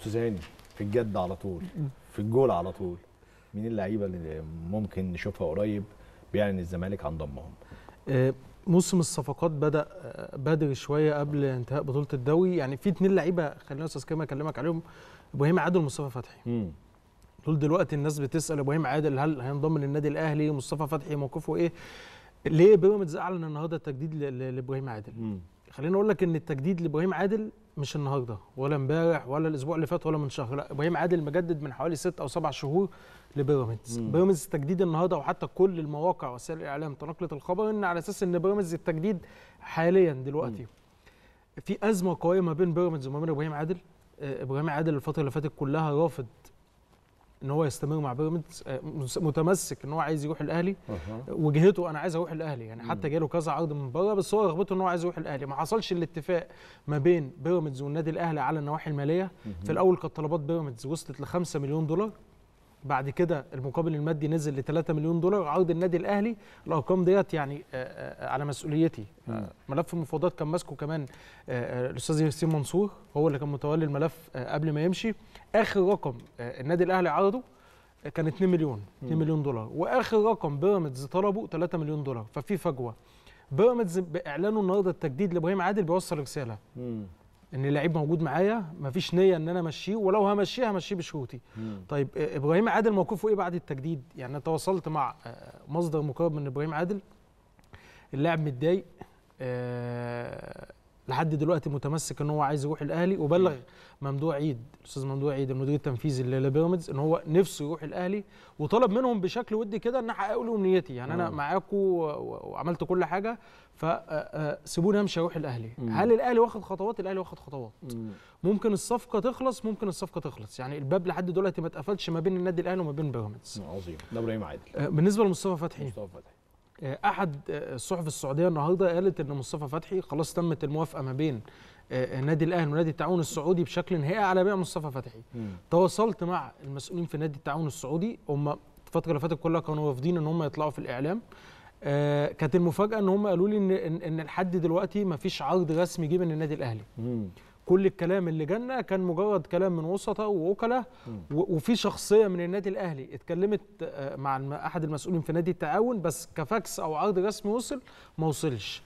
سوزاني في الجد على طول في الجول على طول مين اللعيبه اللي ممكن نشوفها قريب بيعلن الزمالك عن ضمهم آه، موسم الصفقات بدا آه، بدري شويه قبل انتهاء بطوله الدوري يعني في اتنين لعيبه خلينا استاذ كريم اكلمك عليهم ابراهيم عادل ومصطفى فتحي طول دلوقتي الناس بتسال ابراهيم عادل هل هينضم للنادي الاهلي مصطفى فتحي موقفه ايه ليه بيراميدز اعلن النهارده التجديد لابراهيم عادل مم. خليني اقول لك ان التجديد لابراهيم عادل مش النهارده ولا امبارح ولا الاسبوع اللي فات ولا من شهر لا ابراهيم عادل مجدد من حوالي ست او سبع شهور لبيراميدز بيراميدز تجديد النهارده وحتى كل المواقع وسائل الاعلام تناقلت الخبر ان على اساس ان بيراميدز التجديد حاليا دلوقتي مم. في ازمه قويه ما بين بيراميدز وما بين ابراهيم عادل آه، ابراهيم عادل الفتره اللي فاتت كلها رافض ان هو يستمر مع بيراميدز آه، متمسك ان هو عايز يروح الاهلي وجهته انا عايز اروح الاهلي يعني حتى جاله كذا عرض من بره بس هو رغبته ان هو عايز يروح الاهلي ما حصلش الاتفاق ما بين بيراميدز والنادي الاهلي على النواحي الماليه في الاول كانت طلبات بيراميدز وصلت ل 5 مليون دولار بعد كده المقابل المادي نزل ل 3 مليون دولار عرض النادي الاهلي الارقام ديت يعني آه، آه، على مسؤوليتي آه، ملف المفاوضات كان ماسكه كمان الاستاذ ياسين منصور هو اللي كان متولي الملف قبل ما يمشي اخر رقم النادي الاهلي عرضه كان 2 مليون 2 مليون دولار واخر رقم بيراميدز طلبه 3 مليون دولار ففي فجوه بيراميدز باعلانه النهارده التجديد لابراهيم عادل بيوصل رساله ان اللعيب موجود معايا مفيش نيه ان انا امشيه ولو همشيه همشيه بشروطي طيب آه، ابراهيم عادل موقفه ايه بعد التجديد يعني انا تواصلت مع آه، مصدر مقرب من ابراهيم عادل اللاعب متضايق آه، لحد دلوقتي متمسك ان هو عايز يروح الاهلي وبلغ ممدوح عيد الاستاذ ممدوح عيد المدير التنفيذي لبيراميدز ان هو نفسه يروح الاهلي وطلب منهم بشكل ودي كده ان احقق له امنيتي يعني انا معاكم وعملت كل حاجه فسيبوني آه، آه، امشي اروح الاهلي هل الاهلي واخد خطوات الاهلي واخد خطوات ممكن الصفقه تخلص ممكن الصفقه تخلص يعني الباب لحد دلوقتي ما اتقفلش ما بين النادي الاهلي وما بين بيراميدز عظيم ده ابراهيم عادل آه، بالنسبه لمصطفى فتحي مصطفى فتحي آه، احد آه، الصحف السعوديه النهارده قالت ان مصطفى فتحي خلاص تمت الموافقه ما بين آه، نادي الاهلي ونادي التعاون السعودي بشكل نهائي على بيع مصطفى فتحي م. تواصلت مع المسؤولين في نادي التعاون السعودي هم الفتره اللي فاتت كلها كانوا رافضين ان هم يطلعوا في الاعلام آه كانت المفاجاه ان هم قالوا لي ان ان لحد دلوقتي ما فيش عرض رسمي جه من النادي الاهلي مم. كل الكلام اللي جانا كان مجرد كلام من وسطاء ووكلاء وفي شخصيه من النادي الاهلي اتكلمت آه، مع احد المسؤولين في نادي التعاون بس كفاكس او عرض رسمي وصل ما وصلش